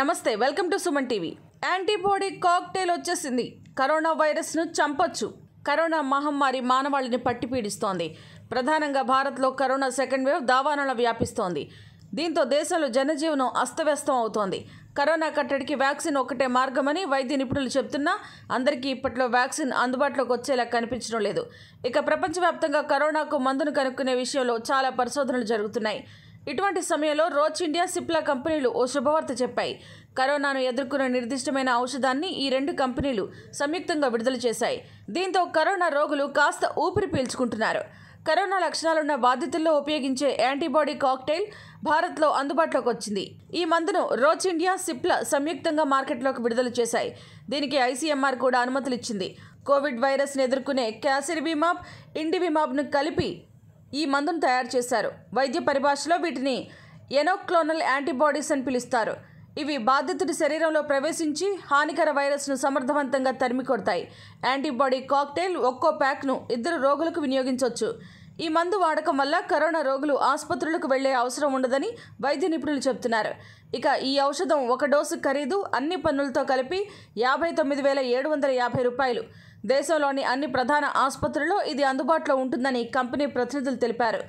నమస్తే welcome to Suman TV antibody cocktail వచ్చేసింది corona వైరస్ను చంపొచ్చు కరోనా మహమ్మారి మానవాళిని పట్టి పీడిస్తోంది ప్రధానంగా భారత్లో కరోనా సెకండ్ వేవ్ దావానల వ్యాపిస్తోంది దీంతో దేశంలో జనజీవనం అస్తవ్యస్తం అవుతోంది కరోనా కట్టడికి వ్యాక్సిన్ ఒకటే మార్గమని వైద్య నిపుణులు చెబుతున్నా అందరికీ ఇప్పట్లో వ్యాక్సిన్ అందుబాటులోకి వచ్చేలా కనిపించడం లేదు ఇక ప్రపంచవ్యాప్తంగా కరోనాకు మందును కనుక్కునే విషయంలో చాలా పరిశోధనలు జరుగుతున్నాయి ఇటువంటి సమయంలో రోచ్ ఇండియా సిప్లా కంపెనీలు ఓ శుభవార్త చెప్పాయి కరోనాను ఎదుర్కొన్న నిర్దిష్టమైన ఔషధాన్ని ఈ రెండు కంపెనీలు సంయుక్తంగా విడుదల చేశాయి దీంతో కరోనా రోగులు కాస్త ఊపిరి పీల్చుకుంటున్నారు కరోనా లక్షణాలున్న బాధితుల్లో ఉపయోగించే యాంటీబాడీ కాక్టైల్ భారత్లో అందుబాటులోకి వచ్చింది ఈ మందును రోచ్ ఇండియా సిప్ల సంయుక్తంగా మార్కెట్లోకి విడుదల చేశాయి దీనికి ఐసీఎంఆర్ కూడా అనుమతులు ఇచ్చింది కోవిడ్ వైరస్ను ఎదుర్కొనే క్యాసిరిబిమాబ్ ఇండివిమాబ్ను కలిపి ఈ మందును తయారు చేశారు వైద్య పరిభాషలో వీటిని ఎనోక్లోనల్ యాంటీబాడీస్ అని పిలుస్తారు ఇవి బాధితుడి శరీరంలో ప్రవేశించి హానికర వైరస్ను సమర్థవంతంగా తరిమికొడతాయి యాంటీబాడీ కాక్టైల్ ఒక్కో ప్యాక్ను ఇద్దరు రోగులకు వినియోగించవచ్చు ఈ మందు వాడకం వల్ల కరోనా రోగులు ఆసుపత్రులకు వెళ్లే అవసరం ఉండదని వైద్య నిపుణులు చెబుతున్నారు ఇక ఈ ఔషధం ఒక డోసు ఖరీదు అన్ని పన్నులతో కలిపి యాభై తొమ్మిది వేల ఏడు వందల యాభై రూపాయలు దేశంలోని అన్ని ప్రధాన ఆసుపత్రుల్లో ఇది అందుబాటులో ఉంటుందని కంపెనీ ప్రతినిధులు తెలిపారు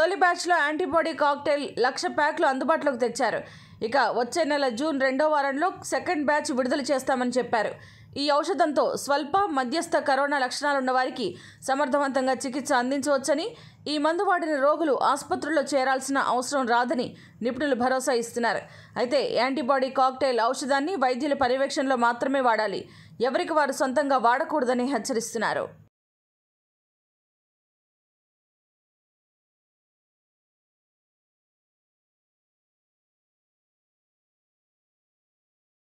తొలి బ్యాచ్లో యాంటీబాడీ కాక్టైల్ లక్ష ప్యాక్లు అందుబాటులోకి తెచ్చారు ఇక వచ్చే నెల జూన్ రెండో వారంలో సెకండ్ బ్యాచ్ విడుదల చేస్తామని చెప్పారు ఈ ఔషధంతో స్వల్ప మధ్యస్థ కరోనా లక్షణాలున్న వారికి సమర్థవంతంగా చికిత్స అందించవచ్చని ఈ మందు వాడిన రోగులు ఆసుపత్రుల్లో చేరాల్సిన అవసరం రాదని నిపుణులు భరోసా ఇస్తున్నారు అయితే యాంటీబాడీ కాక్టైల్ ఔషధాన్ని వైద్యుల పర్యవేక్షణలో మాత్రమే వాడాలి ఎవరికి వారు సొంతంగా వాడకూడదని హెచ్చరిస్తున్నారు